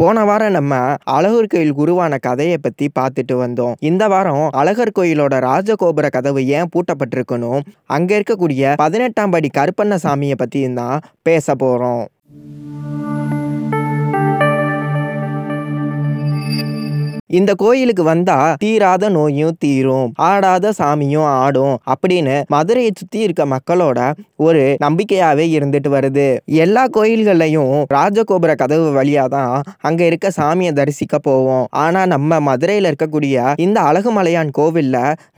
போன வாரம் நம்ம அழகர் கோயில் குருவான கதையை பற்றி பார்த்துட்டு வந்தோம் இந்த வாரம் அழகர் கோயிலோட ராஜகோபுர கதவு ஏன் பூட்டப்பட்டிருக்கணும் அங்கே இருக்கக்கூடிய பதினெட்டாம் படி கருப்பண்ண சாமியை பத்தி தான் பேச போகிறோம் இந்த கோயிலுக்கு வந்தா தீராத நோயும் தீரும் ஆடாத சாமியும் ஆடும் அப்படின்னு மதுரையை சுத்தி இருக்க மக்களோட ஒரு நம்பிக்கையாவே இருந்துட்டு வருது எல்லா கோயில்கள்லையும் ராஜகோபுர கதவு வழியா தான் அங்க இருக்க சாமியை தரிசிக்க போவோம் ஆனா நம்ம மதுரையில இருக்கக்கூடிய இந்த அழகுமலையான் கோவில்ல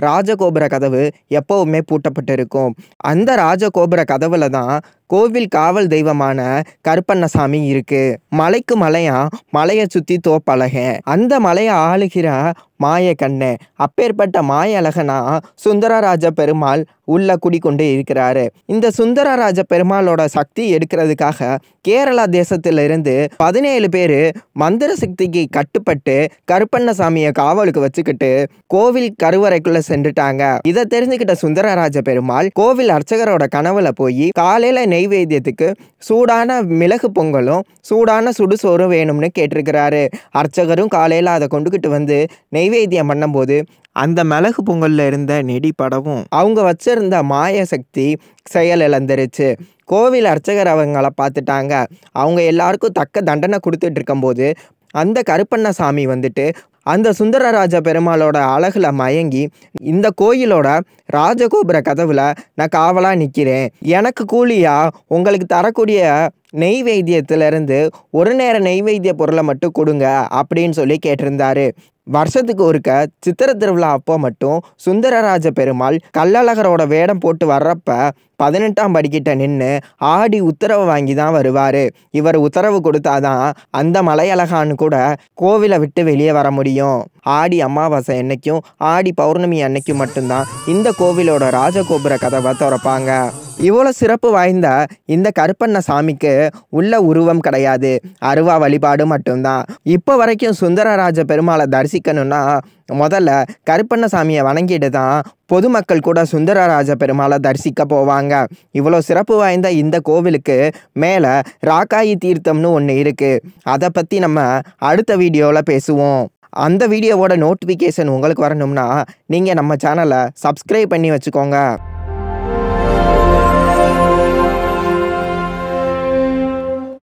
ராஜகோபுர கதவு எப்பவுமே பூட்டப்பட்டிருக்கும் அந்த ராஜகோபுர கதவுல தான் கோவில் காவல் தெய்வமான கருப்பண்ணசாமி இருக்கு மலைக்கு மலையா மலையை சுத்தி தோப்பழகன் அந்த மலையை ఆలికిరా மாய கண்ணு அப்பேற்பட்ட மாய அழகனா சுந்தரராஜ பெருமாள் உள்ள குடிக்கொண்டு இருக்கிறாரு இந்த சுந்தரராஜ பெருமாளோட சக்தி எடுக்கிறதுக்காக கேரளா இருந்து பதினேழு பேர் மந்திர சக்திக்கு கட்டுப்பட்டு கருப்பண்ணசாமியை காவலுக்கு வச்சுக்கிட்டு கோவில் கருவறைக்குள்ள சென்றுட்டாங்க இதை தெரிஞ்சுக்கிட்ட சுந்தரராஜ பெருமாள் கோவில் அர்ச்சகரோட கனவுல போய் காலையில நெய்வேத்தியத்துக்கு சூடான மிளகு பொங்கலும் சூடான சுடுசோறும் வேணும்னு கேட்டிருக்கிறாரு அர்ச்சகரும் காலையில அதை கொண்டுகிட்டு வந்து நெய் நைவேத்தியம் பண்ணும்போது அந்த மிளகு பொங்கலில் இருந்த நெடி படவும் அவங்க வச்சிருந்த மாய சக்தி செயல் இழந்துருச்சு கோவில் அர்ச்சகர் அவங்கள பார்த்துட்டாங்க அவங்க எல்லாருக்கும் தக்க தண்டனை கொடுத்துட்டு இருக்கும்போது அந்த கருப்பண்ணசாமி வந்துட்டு அந்த சுந்தரராஜ பெருமாளோட அழகில் மயங்கி இந்த கோயிலோட ராஜகோபுர கதவில் நான் காவலாக நிற்கிறேன் எனக்கு கூலியாக உங்களுக்கு தரக்கூடிய நெய்வேத்தியத்திலிருந்து ஒரு நேர நெய்வேத்திய பொருளை மட்டும் கொடுங்க அப்படின்னு சொல்லி கேட்டிருந்தாரு வருஷத்துக்கு ஒருக்க சித்திர திருவிழா அப்போ மட்டும் சுந்தரராஜ பெருமாள் கள்ளழகரோட வேடம் போட்டு வர்றப்ப பதினெட்டாம் படிக்கிட்ட நின்று ஆடி உத்தரவு வாங்கி தான் வருவார் இவர் உத்தரவு கொடுத்தாதான் அந்த மலையழகான்னு கூட கோவிலை விட்டு வெளியே வர முடியும் ஆடி அமாவாசை அன்னைக்கும் ஆடி பௌர்ணமி அன்னைக்கும் மட்டும்தான் இந்த கோவிலோட ராஜகோபுர கதவை திறப்பாங்க இவ்வளோ சிறப்பு வாய்ந்த இந்த கருப்பண்ண சாமிக்கு உள்ள உருவம் கிடையாது அருவா வழிபாடு மட்டும்தான் இப்போ வரைக்கும் சுந்தரராஜ பெருமாளை தரிசிக்கணும்னா முதல்ல கருப்பண்ண சாமியை வணங்கிட்டு தான் பொதுமக்கள் கூட சுந்தரராஜ பெருமாளை தரிசிக்க போவாங்க இவ்வளோ சிறப்பு வாய்ந்த இந்த கோவிலுக்கு மேலே ராக்காயி தீர்த்தம்னு ஒன்று இருக்குது அதை பற்றி நம்ம அடுத்த வீடியோவில் பேசுவோம் அந்த வீடியோவோட நோட்டிஃபிகேஷன் உங்களுக்கு வரணும்னா நீங்கள் நம்ம சேனலை சப்ஸ்கிரைப் பண்ணி வச்சுக்கோங்க